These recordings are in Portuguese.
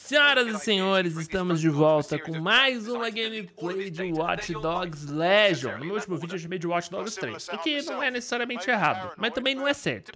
Senhoras e senhores, estamos de volta com mais uma gameplay de Watch Dogs Legion. No último vídeo eu chamei de Watch Dogs 3, o que não é necessariamente errado, mas também não é certo.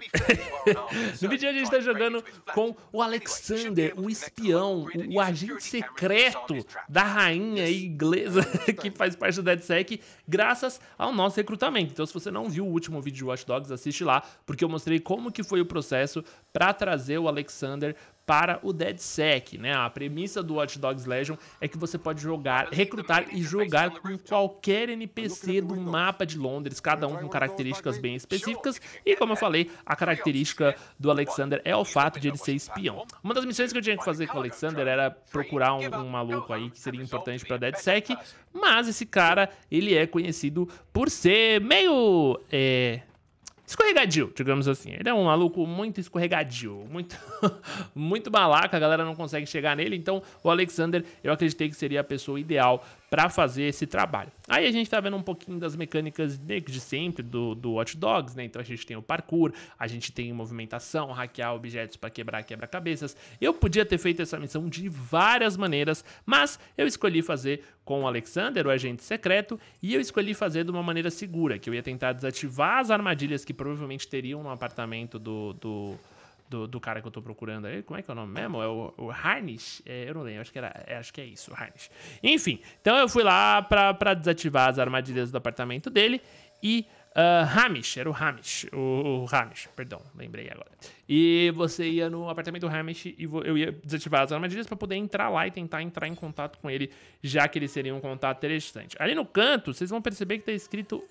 no vídeo a gente está jogando com o Alexander, o espião, o agente secreto da rainha inglesa que faz parte do DedSec, graças ao nosso recrutamento. Então se você não viu o último vídeo de Watch Dogs, assiste lá, porque eu mostrei como que foi o processo para trazer o Alexander para o DeadSec, né? A premissa do Watch Dogs Legion é que você pode jogar, recrutar e tá jogar com qualquer NPC do mapa de Londres, cada então um com características bem específicas, e como eu falei, a característica do Alexander é o fato de ele ser tá espião. Uma das missões que eu tinha que fazer com o Alexander era procurar um, um maluco aí que seria importante para DeadSec, mas esse cara, ele é conhecido por ser meio... É, escorregadio, digamos assim. Ele é um maluco muito escorregadio, muito, muito malaca, a galera não consegue chegar nele. Então, o Alexander, eu acreditei que seria a pessoa ideal para fazer esse trabalho. Aí a gente está vendo um pouquinho das mecânicas de sempre do, do Watch Dogs, né? Então a gente tem o parkour, a gente tem movimentação, hackear objetos para quebrar quebra-cabeças. Eu podia ter feito essa missão de várias maneiras, mas eu escolhi fazer com o Alexander, o agente secreto, e eu escolhi fazer de uma maneira segura, que eu ia tentar desativar as armadilhas que provavelmente teriam no apartamento do, do do, do, cara que eu tô procurando aí. Como é que é o nome mesmo? É o, o Harnish? É, eu não lembro, acho que, era, é, acho que é isso, Harnish. Enfim, então eu fui lá pra, pra desativar as armadilhas do apartamento dele e. Uh, Hamish, era o Hamish, o, o, Hamish, perdão, lembrei agora. E você ia no apartamento do Hamish e eu ia desativar as armadilhas para poder entrar lá e tentar entrar em contato com ele, já que ele seria um contato interessante. Ali no canto, vocês vão perceber que tá escrito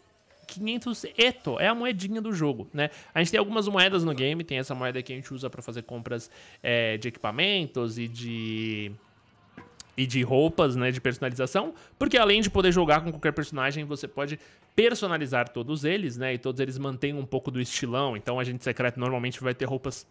500 eto, é a moedinha do jogo, né? A gente tem algumas moedas no game, tem essa moeda que a gente usa para fazer compras é, de equipamentos e de e de roupas, né, de personalização, porque além de poder jogar com qualquer personagem, você pode personalizar todos eles, né, e todos eles mantêm um pouco do estilão, então a gente secreto normalmente vai ter roupas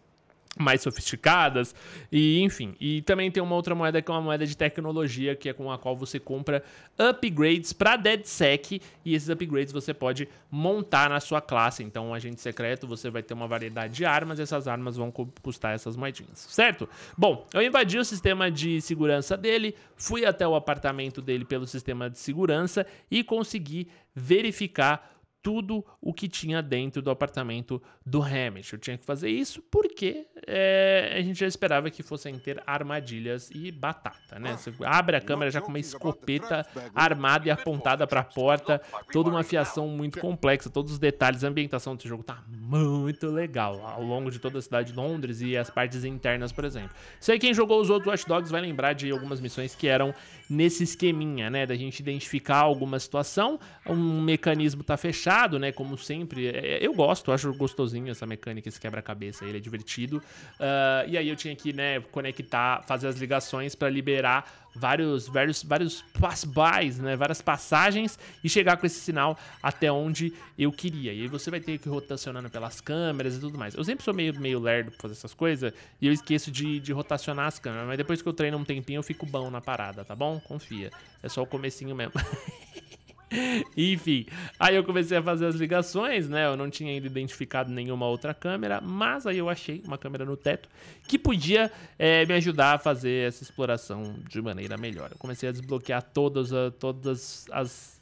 mais sofisticadas e enfim e também tem uma outra moeda que é uma moeda de tecnologia que é com a qual você compra upgrades para DedSec e esses upgrades você pode montar na sua classe então um agente secreto você vai ter uma variedade de armas e essas armas vão custar essas moedinhas certo bom eu invadi o sistema de segurança dele fui até o apartamento dele pelo sistema de segurança e consegui verificar tudo o que tinha dentro do apartamento do Hamish. Eu tinha que fazer isso porque é, a gente já esperava que fossem ter armadilhas e batata, né? Você abre a ah, câmera já com uma escopeta armada e apontada para a porta, toda uma fiação muito complexa, todos os detalhes, a ambientação desse jogo tá muito legal ao longo de toda a cidade de Londres e as partes internas, por exemplo. Sei quem jogou os outros Watch Dogs vai lembrar de algumas missões que eram nesse esqueminha, né? Da gente identificar alguma situação, um mecanismo tá fechado né? Como sempre. É, é, eu gosto, acho gostosinho essa mecânica, esse quebra-cabeça. Ele é divertido. Uh, e aí eu tinha que, né, conectar, fazer as ligações para liberar vários, vários, vários pass-bys, né? Várias passagens e chegar com esse sinal até onde eu queria. E aí você vai ter que ir rotacionando pelas câmeras e tudo mais. Eu sempre sou meio, meio lerdo pra fazer essas coisas e eu esqueço de, de rotacionar as câmeras. Mas depois que eu treino um tempinho, eu fico bom na parada, tá bom? Confia. É só o comecinho mesmo. Enfim, aí eu comecei a fazer as ligações, né? Eu não tinha ainda identificado nenhuma outra câmera, mas aí eu achei uma câmera no teto que podia é, me ajudar a fazer essa exploração de maneira melhor. Eu comecei a desbloquear todas, a, todas as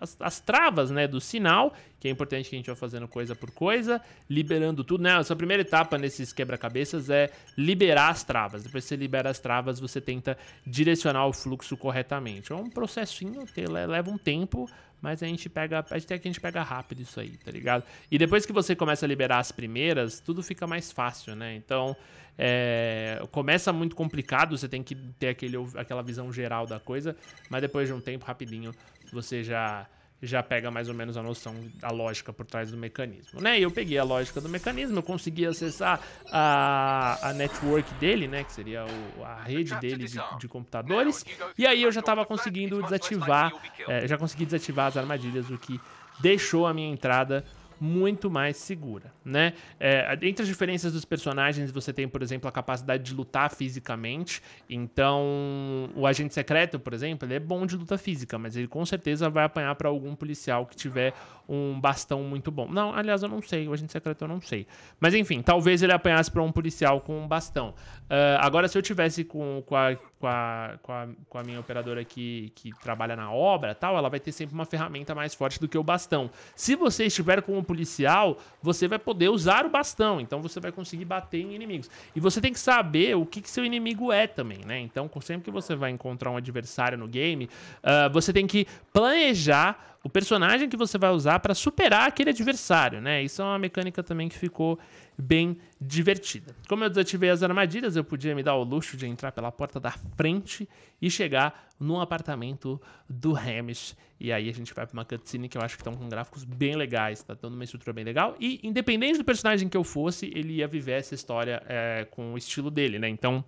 as, as, travas né, do sinal, que é importante que a gente vá fazendo coisa por coisa, liberando tudo. Né? Essa primeira etapa nesses quebra-cabeças é liberar as travas. Depois que você libera as travas, você tenta direcionar o fluxo corretamente. É um processinho que leva um tempo, mas a gente pega, até que a gente pega rápido isso aí, tá ligado? E depois que você começa a liberar as primeiras, tudo fica mais fácil, né? Então, é, começa muito complicado, você tem que ter aquele, aquela visão geral da coisa, mas depois de um tempo rapidinho você já já pega mais ou menos a noção, a lógica por trás do mecanismo, né? E eu peguei a lógica do mecanismo, eu consegui acessar a, a network dele, né? Que seria o, a rede dele de, de, computadores. E aí eu já estava conseguindo desativar, é, já consegui desativar as armadilhas, o que deixou a minha entrada muito mais segura, né? É, entre as diferenças dos personagens, você tem, por exemplo, a capacidade de lutar fisicamente. Então, o agente secreto, por exemplo, ele é bom de luta física, mas ele com certeza vai apanhar para algum policial que tiver um bastão muito bom. Não, aliás, eu não sei. O agente secreto eu não sei. Mas enfim, talvez ele apanhasse para um policial com um bastão. Uh, agora, se eu tivesse com, com a com a, com a, com a minha operadora que, que trabalha na obra tal, ela vai ter sempre uma ferramenta mais forte do que o bastão. Se você estiver com um policial, você vai poder usar o bastão, então você vai conseguir bater em inimigos. E você tem que saber o que, que seu inimigo é também, né? Então, sempre que você vai encontrar um adversário no game, uh, você tem que planejar o personagem que você vai usar para superar aquele adversário, né? Isso é uma mecânica também que ficou bem divertida. Como eu desativei as armadilhas, eu podia me dar o luxo de entrar pela porta da frente e chegar no apartamento do Hamish. E aí a gente vai para uma cutscene que eu acho que estão com gráficos bem legais, tá dando uma estrutura bem legal. E independente do personagem que eu fosse, ele ia viver essa história é, com o estilo dele, né? Então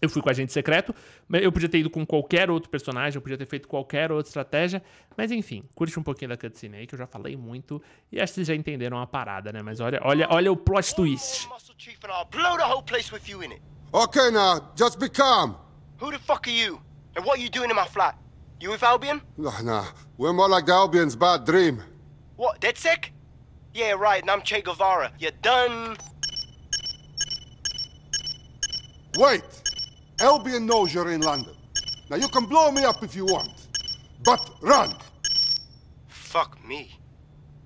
eu fui com o agente secreto, eu podia ter ido com qualquer outro personagem, eu podia ter feito qualquer outra estratégia, mas enfim, curte um pouquinho da cutscene aí que eu já falei muito e acho que vocês já entenderam a parada, né? Mas olha, olha, olha o plot twist. Okay now, just be calm. Who the fuck are you? And what are you doing in my flat? You with Albion? No, no, we're more like the Albion's bad dream. What, dead sick? Yeah, right, and I'm Che Guevara. You're done. Wait! Albion knows you're in London. Now you can blow me up if you want, but run. Fuck me.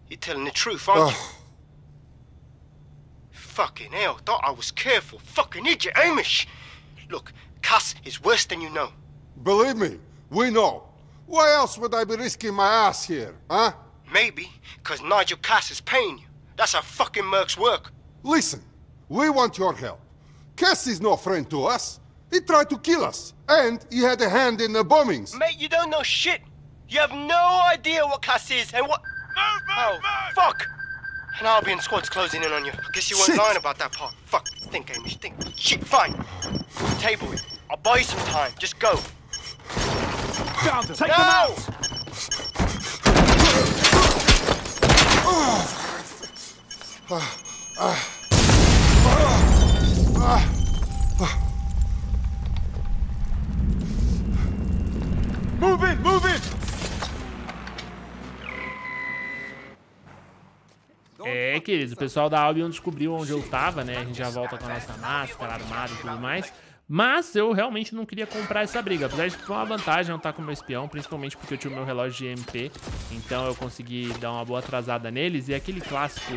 You're telling the truth, aren't you? Fucking hell, thought I was careful. Fucking idiot, Amish. Look, cuss is worse than you know. Believe me, we know. Why else would I be risking my ass here, huh? Maybe, because Nigel Cass is paying you. That's how fucking mercs work. Listen, we want your help. Cass is no friend to us. He tried to kill us, and he had a hand in the bombings. Mate, you don't know shit. You have no idea what Cass is and what... Move, move, oh, move. fuck! And Albion squad's closing in on you. I guess you weren't lying about that part. Fuck. Think, Amy, think. Shit, fine. Table it. I'll buy you some time. Just go. Found them. Take no! them out! Uh, uh, uh, Move in, move É, querido, o pessoal da Albion descobriu onde eu tava, né? A gente já volta com a nossa máscara armada e tudo mais. Mas eu realmente não queria comprar essa briga. Apesar de que foi uma vantagem eu estar tá com o meu espião, principalmente porque eu tinha o meu relógio de MP. Então eu consegui dar uma boa atrasada neles. E aquele clássico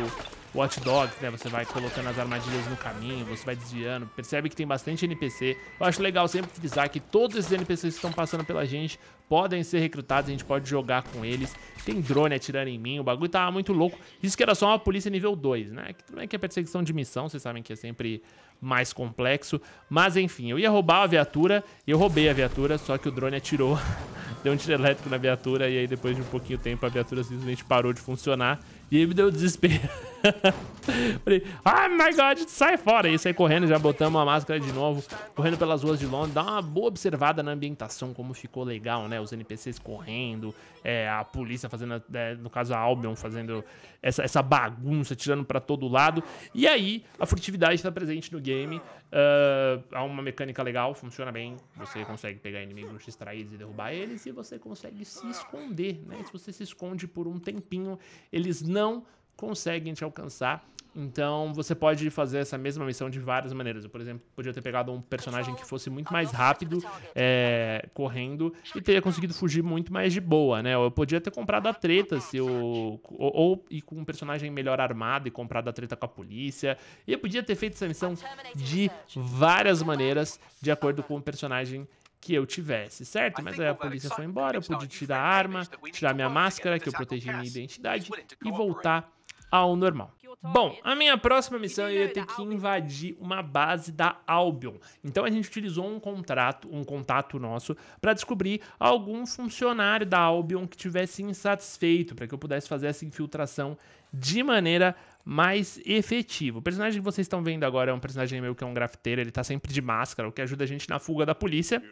Watch Dogs, né? Você vai colocando as armadilhas no caminho, você vai desviando. Percebe que tem bastante NPC. Eu acho legal sempre frisar que todos esses NPCs que estão passando pela gente podem ser recrutados, a gente pode jogar com eles. Tem drone atirando em mim, o bagulho tava muito louco. Isso que era só uma polícia nível 2, né? Que tudo é que é perseguição de missão, vocês sabem que é sempre mais complexo. Mas enfim, eu ia roubar a viatura e eu roubei a viatura, só que o drone atirou. deu um tiro elétrico na viatura e aí depois de um pouquinho tempo a viatura simplesmente parou de funcionar e aí me deu desespero. Falei, oh my God, sai fora. E saí correndo, já botamos a máscara de novo, correndo pelas ruas de Londres. Dá uma boa observada na ambientação, como ficou legal, né? Os NPCs correndo, é, a polícia fazendo, é, no caso a Albion, fazendo essa, essa bagunça, tirando para todo lado. E aí, a furtividade está presente no game. Uh, há uma mecânica legal, funciona bem. Você consegue pegar inimigos extraídos e derrubar eles, e você consegue se esconder, né? Se você se esconde por um tempinho, eles não não conseguem te alcançar. Então você pode fazer essa mesma missão de várias maneiras. Eu, por exemplo, podia ter pegado um personagem que fosse muito mais rápido, é, correndo, e teria conseguido fugir muito mais de boa, né? Ou eu podia ter comprado a treta, se eu, ou, ou ir com um personagem melhor armado e comprado a treta com a polícia. E eu podia ter feito essa missão de várias maneiras, de acordo com o personagem que eu tivesse, certo? Mas aí a polícia foi embora, eu pude tirar a arma, tirar minha máscara, que é eu protegi minha identidade, e voltar ao normal. Bom, a minha próxima missão é eu ia ter que invadir uma base da Albion. Então a gente utilizou um contrato, um contato nosso, para descobrir algum funcionário da Albion que tivesse insatisfeito, para que eu pudesse fazer essa infiltração de maneira mais efetiva. O personagem que vocês estão vendo agora é um personagem meio que é um grafiteiro, ele tá sempre de máscara, o que ajuda a gente na fuga da polícia.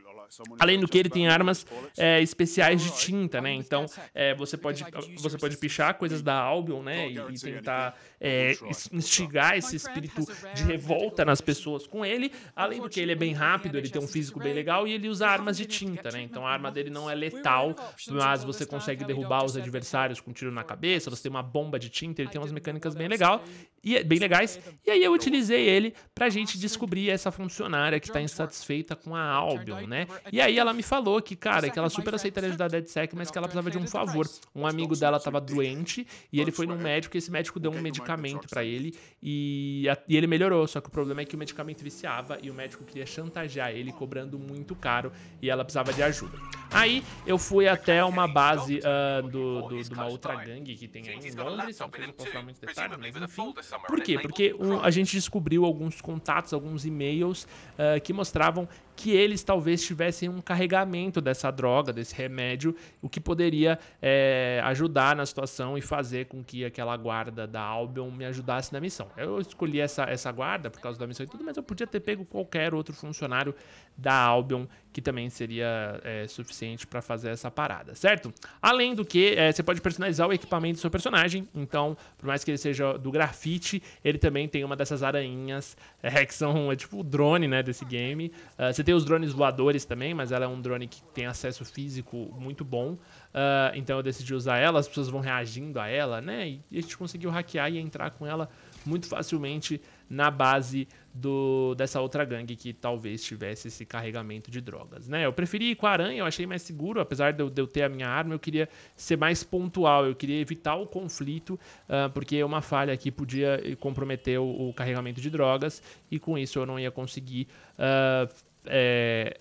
Além do que ele tem armas é, especiais de é tinta, né? Então é, é, você pode você pode pichar coisas da Albion, né? E, e tentar é, instigar esse espírito de revolta nas pessoas com ele. Além do que ele é bem rápido, ele tem um físico bem legal e ele usa armas de tinta, né? Então a arma dele não é letal, mas você consegue derrubar os adversários com um tiro na cabeça. Você tem uma bomba de tinta, ele tem umas mecânicas bem legal e é bem legais. E aí eu utilizei ele pra ah, gente descobrir essa funcionária que tá insatisfeita com a Albion, né? E aí ela me falou que, cara, que ela super é aceitaria ajudar a DedSec, mas que ela precisava de um favor. Um amigo dela estava doente e ele foi num médico e esse médico deu um medicamento para ele e, a, e ele melhorou. Só que o problema é que o medicamento viciava e o médico queria chantagear ele, cobrando muito caro e ela precisava de ajuda. Aí eu fui até uma base uh, do, do, de uma é outra gangue que tem aí em é Londres, não preciso mostrar muito detalhe, mas enfim. Por quê? Porque um, a gente descobriu alguns contatos, alguns e-mails uh, que mostravam que eles talvez tivessem ser um carregamento dessa droga, desse remédio, o que poderia é, ajudar na situação e fazer com que aquela guarda da Albion me ajudasse na missão. Eu escolhi essa, essa guarda por causa da missão e tudo, mas eu podia ter pego qualquer outro funcionário da Albion que também seria é, suficiente para fazer essa parada, certo? Além do que, é, você pode personalizar o equipamento do seu personagem, então, por mais que ele seja do grafite, ele também tem uma dessas aranhas é, que são, é tipo o drone, né, desse game. Uh, você tem os drones voadores também, mas ela é um drone que tem acesso físico muito bom. Uh, então eu decidi usar ela, as pessoas vão reagindo a ela, né? E a gente conseguiu hackear e entrar com ela muito facilmente na base do, dessa outra gangue que talvez tivesse esse carregamento de drogas, né? Eu preferi ir com a aranha, eu achei mais seguro, apesar de eu, de eu ter a minha arma, eu queria ser mais pontual, eu queria evitar o conflito, uh, porque uma falha aqui podia eh, comprometer o, o, carregamento de drogas e com isso eu não ia conseguir uh, é,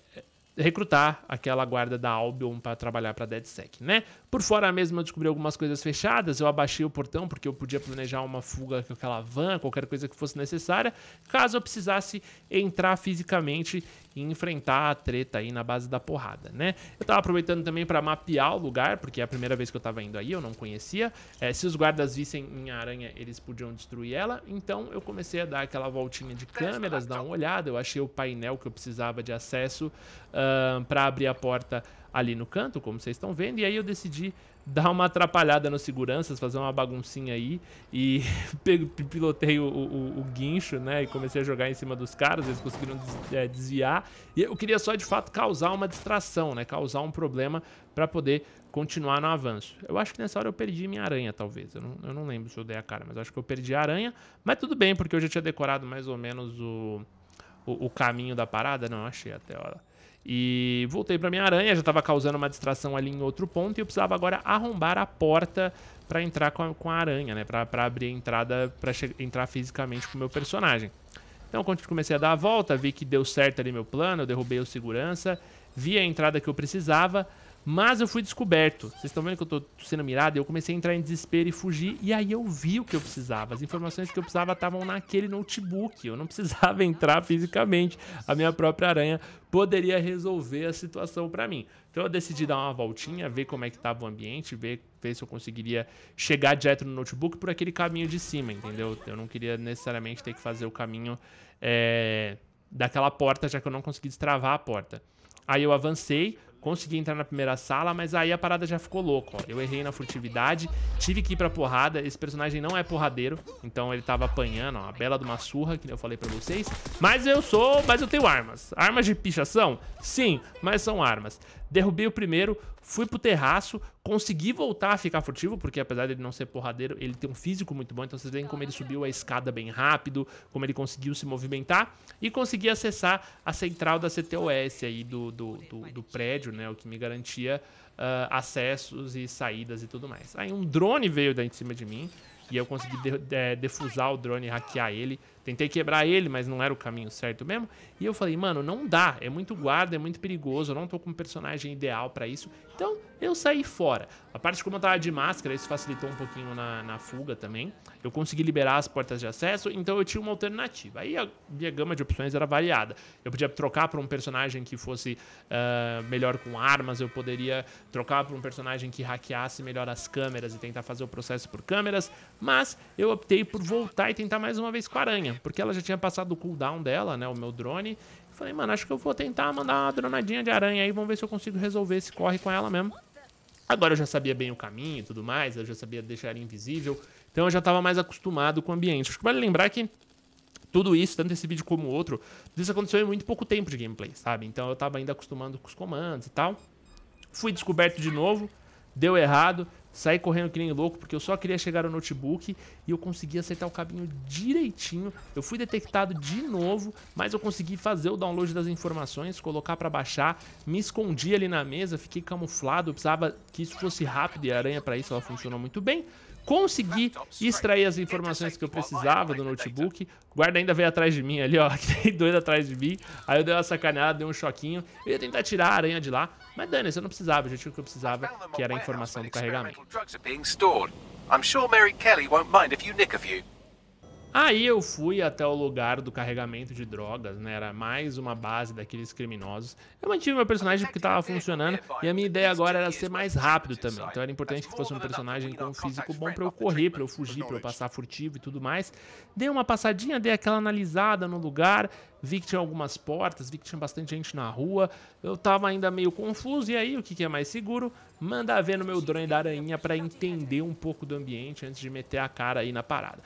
recrutar aquela guarda da Albion para trabalhar para DedSec, né? Por fora mesmo eu descobri algumas coisas fechadas, eu abaixei o portão porque eu podia planejar uma fuga com aquela van, qualquer coisa que fosse necessária, caso eu precisasse entrar fisicamente e enfrentar a treta aí na base da porrada, né? Eu tava aproveitando também para mapear o lugar, porque é a primeira vez que eu tava indo aí, eu não conhecia. É, se os guardas vissem minha aranha, eles podiam destruir ela, então eu comecei a dar aquela voltinha de câmeras, dar uma olhada, eu achei o painel que eu precisava de acesso uh, para abrir a porta ali no canto, como vocês estão vendo. E aí eu decidi dar uma atrapalhada nos seguranças, fazer uma baguncinha aí. E pilotei o, o, o, guincho, né? E comecei a jogar em cima dos caras, eles conseguiram é, desviar. E eu queria só, de fato, causar uma distração, né? Causar um problema para poder continuar no avanço. Eu acho que nessa hora eu perdi minha aranha, talvez. Eu não, eu não lembro se eu dei a cara, mas acho que eu perdi a aranha. Mas tudo bem, porque eu já tinha decorado mais ou menos o... O, o, caminho da parada? Não, achei até, olha. E voltei para minha aranha, já estava causando uma distração ali em outro ponto e eu precisava agora arrombar a porta para entrar com a, com a, aranha, né? Para abrir a entrada, para entrar fisicamente com o meu personagem. Então, quando comecei a dar a volta, vi que deu certo ali meu plano, eu derrubei o segurança, vi a entrada que eu precisava, mas eu fui descoberto. Vocês estão vendo que eu tô sendo mirado? Eu comecei a entrar em desespero e fugir. E aí eu vi o que eu precisava. As informações que eu precisava estavam naquele notebook. Eu não precisava entrar fisicamente. A minha própria aranha poderia resolver a situação para mim. Então eu decidi dar uma voltinha, ver como é que estava o ambiente, ver, ver se eu conseguiria chegar direto no notebook por aquele caminho de cima, entendeu? Eu não queria necessariamente ter que fazer o caminho é, daquela porta, já que eu não consegui destravar a porta. Aí eu avancei, Consegui entrar na primeira sala, mas aí a parada já ficou louco, ó. Eu errei na furtividade, tive que ir pra porrada. Esse personagem não é porradeiro, então ele tava apanhando, ó. A bela de uma surra, que eu falei pra vocês. Mas eu sou... Mas eu tenho armas. Armas de pichação? Sim, mas são armas derrubei o primeiro, fui pro terraço, consegui voltar a ficar furtivo, porque apesar dele não ser porradeiro, ele tem um físico muito bom, então vocês veem como ele subiu a escada bem rápido, como ele conseguiu se movimentar, e consegui acessar a central da CTOS aí do, do, do, do prédio, né, o que me garantia uh, acessos e saídas e tudo mais. Aí um drone veio daí em cima de mim, e eu consegui de, de, eh, defusar o drone, hackear ele, Tentei quebrar ele, mas não era o caminho certo mesmo. E eu falei, mano, não dá. É muito guarda, é muito perigoso. Eu não tô com um personagem ideal para isso. Então, eu saí fora. A parte como eu tava de máscara, isso facilitou um pouquinho na, na fuga também. Eu consegui liberar as portas de acesso, então eu tinha uma alternativa. Aí a minha gama de opções era variada. Eu podia trocar por um personagem que fosse uh, melhor com armas, eu poderia trocar por um personagem que hackeasse melhor as câmeras e tentar fazer o processo por câmeras. Mas eu optei por voltar e tentar mais uma vez com a aranha porque ela já tinha passado o cooldown dela, né, o meu drone. Eu falei, mano, acho que eu vou tentar mandar uma dronadinha de aranha aí, vamos ver se eu consigo resolver esse corre com ela mesmo. Agora eu já sabia bem o caminho e tudo mais, eu já sabia deixar ela invisível, então eu já estava mais acostumado com o ambiente. Acho que vale lembrar que tudo isso, tanto esse vídeo como o outro, tudo isso aconteceu em muito pouco tempo de gameplay, sabe? Então eu estava ainda acostumando com os comandos e tal. Fui descoberto de novo, deu errado, Saí correndo que nem louco, porque eu só queria chegar no notebook e eu consegui acertar o caminho direitinho. Eu fui detectado de novo, mas eu consegui fazer o download das informações, colocar para baixar, me escondi ali na mesa, fiquei camuflado, eu precisava que isso fosse rápido e a aranha para isso ela funcionou muito bem. Consegui extrair as informações que eu precisava do notebook. O guarda ainda veio atrás de mim ali, ó. Que tem dois atrás de mim. Aí eu dei uma sacaneada, dei um choquinho. Eu ia tentar tirar a aranha de lá, mas dane eu não precisava, já tinha o que eu precisava, que era a informação do carregamento. Aí eu fui até o lugar do carregamento de drogas, né? Era mais uma base daqueles criminosos. Eu mantive meu personagem porque estava funcionando e a minha ideia agora era ser mais rápido também. Então era importante que fosse um personagem com um físico bom para eu correr, para eu fugir, para eu passar furtivo e tudo mais. Dei uma passadinha, dei aquela analisada no lugar, vi que tinha algumas portas, vi que tinha bastante gente na rua. Eu tava ainda meio confuso, e aí o que, que é mais seguro? Mandar ver no meu drone da aranha para entender um pouco do ambiente antes de meter a cara aí na parada.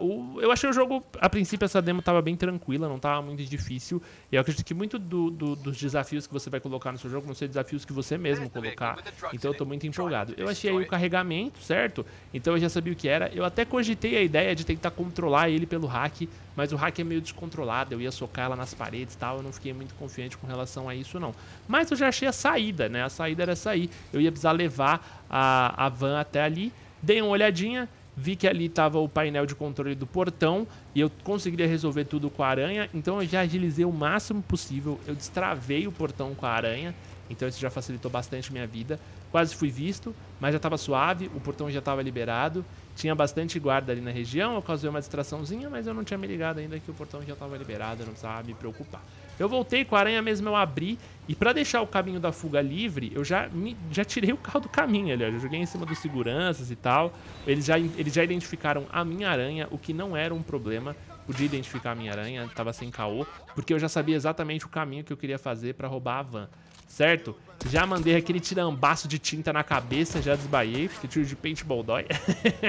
Uh, o, eu achei o jogo, a princípio, essa demo tava bem tranquila, não tava muito difícil. E eu acredito que muito do, do, dos desafios que você vai colocar no seu jogo vão ser desafios que você mesmo colocar. Então eu tô muito empolgado. Eu achei aí o carregamento, certo? Então eu já sabia o que era. Eu até cogitei a ideia de tentar controlar ele pelo hack mas o hack é meio descontrolado, eu ia socar ela nas paredes e tal, eu não fiquei muito confiante com relação a isso, não. Mas eu já achei a saída, né? A saída era sair. Eu ia precisar levar a, a van até ali. Dei uma olhadinha, vi que ali estava o painel de controle do portão e eu conseguiria resolver tudo com a aranha, então eu já agilizei o máximo possível, eu destravei o portão com a aranha, então isso já facilitou bastante minha vida. Quase fui visto, mas já estava suave, o portão já estava liberado tinha bastante guarda ali na região, eu causei uma distraçãozinha, mas eu não tinha me ligado ainda que o portão já estava liberado, eu não precisava me preocupar. Eu voltei com a aranha mesmo, eu abri, e para deixar o caminho da fuga livre, eu já, me, já tirei o carro do caminho ali, ó. Eu joguei em cima dos seguranças e tal. Eles já, eles já identificaram a minha aranha, o que não era um problema, podia identificar a minha aranha, tava sem caô, porque eu já sabia exatamente o caminho que eu queria fazer para roubar a van, certo? Já mandei aquele tirambaço de tinta na cabeça, já desbaiei, porque tiro de paintball dói.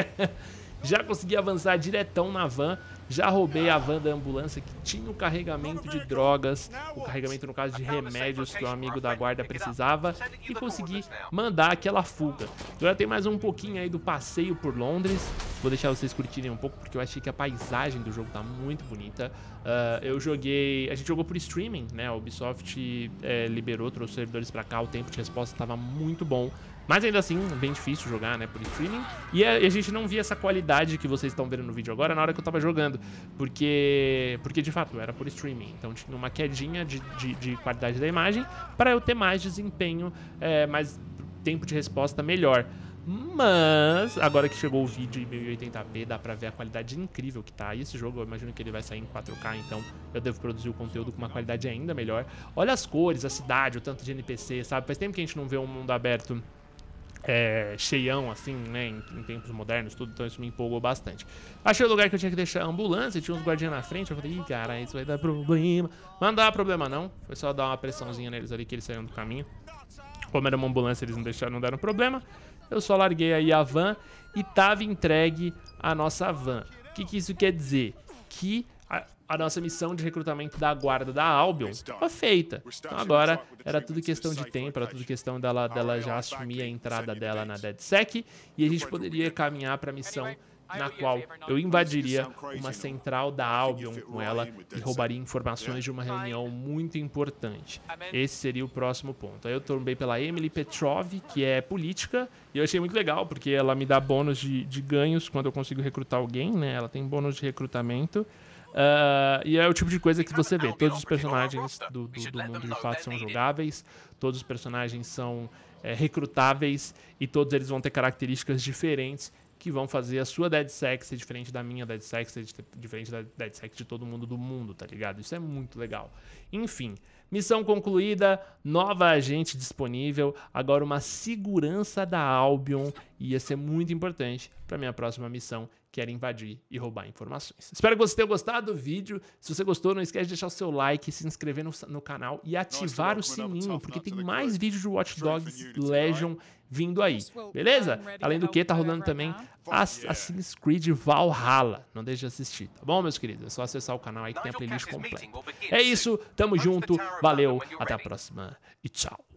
já consegui avançar diretão na van, já roubei a van da ambulância que tinha o carregamento de drogas, o carregamento no caso de remédios que o amigo da guarda precisava e consegui mandar aquela fuga. Agora então, tem mais um pouquinho aí do passeio por Londres. Vou deixar vocês curtirem um pouco, porque eu achei que a paisagem do jogo tá muito bonita. Uh, eu joguei... A gente jogou por streaming, né? A Ubisoft é, liberou, trouxe servidores pra cá, o tempo de resposta tava muito bom. Mas ainda assim, bem difícil jogar, né, por streaming. E a, é, a gente não via essa qualidade que vocês estão vendo no vídeo agora na hora que eu tava jogando. Porque, porque de fato, era por streaming. Então tinha uma quedinha de, de, de qualidade da imagem para eu ter mais desempenho, é, mais tempo de resposta melhor. Mas agora que chegou o vídeo em 1080p, dá pra ver a qualidade incrível que tá. E esse jogo, eu imagino que ele vai sair em 4K, então eu devo produzir o conteúdo com uma qualidade ainda melhor. Olha as cores, a cidade, o tanto de NPC, sabe? Faz tempo que a gente não vê um mundo aberto é, cheião, assim, né, em, em, tempos modernos, tudo, então isso me empolgou bastante. Achei o lugar que eu tinha que deixar a ambulância, tinha uns guardiões na frente, eu falei, ih, cara, isso vai dar problema. Mas não dá problema não, foi só dar uma pressãozinha neles ali que eles saíram do caminho. Como era uma ambulância, eles não deixaram, não deram problema eu só larguei aí a van e tava entregue a nossa van. O que, que isso quer dizer? Que a, a, nossa missão de recrutamento da guarda da Albion foi feita. Então agora era tudo questão de tempo, era tudo questão dela, dela já assumir a entrada dela na DedSec e a gente poderia caminhar para a missão na qual eu invadiria uma central da Albion com ela e roubaria informações de uma reunião muito importante. Esse seria o próximo ponto. Aí eu tomei pela Emily Petrov, que é política, e eu achei muito legal, porque ela me dá bônus de, de ganhos quando eu consigo recrutar alguém, né? Ela tem bônus de recrutamento. Uh, e é o tipo de coisa que você vê. Todos os personagens do, do, do mundo de fato são jogáveis, todos os personagens são é, recrutáveis e todos eles vão ter características diferentes que vão fazer a sua dead sex ser diferente da minha dead sex, ser diferente da dead sex de todo mundo do mundo, tá ligado? Isso é muito legal. Enfim, missão concluída, nova agente disponível, agora uma segurança da Albion e ia ser muito importante para minha próxima missão, quer invadir e roubar informações. Espero que você tenha gostado do vídeo. Se você gostou, não esquece de deixar o seu like, se inscrever no, no canal e ativar o sininho, porque tem mais vídeos de Watch Dogs Legion vindo aí, beleza? Além do que, tá rolando também Assassin's Creed Valhalla. Não deixe de assistir, tá bom, meus queridos? É só acessar o canal aí que tem a playlist completa. É isso, tamo junto, valeu, até a próxima e tchau.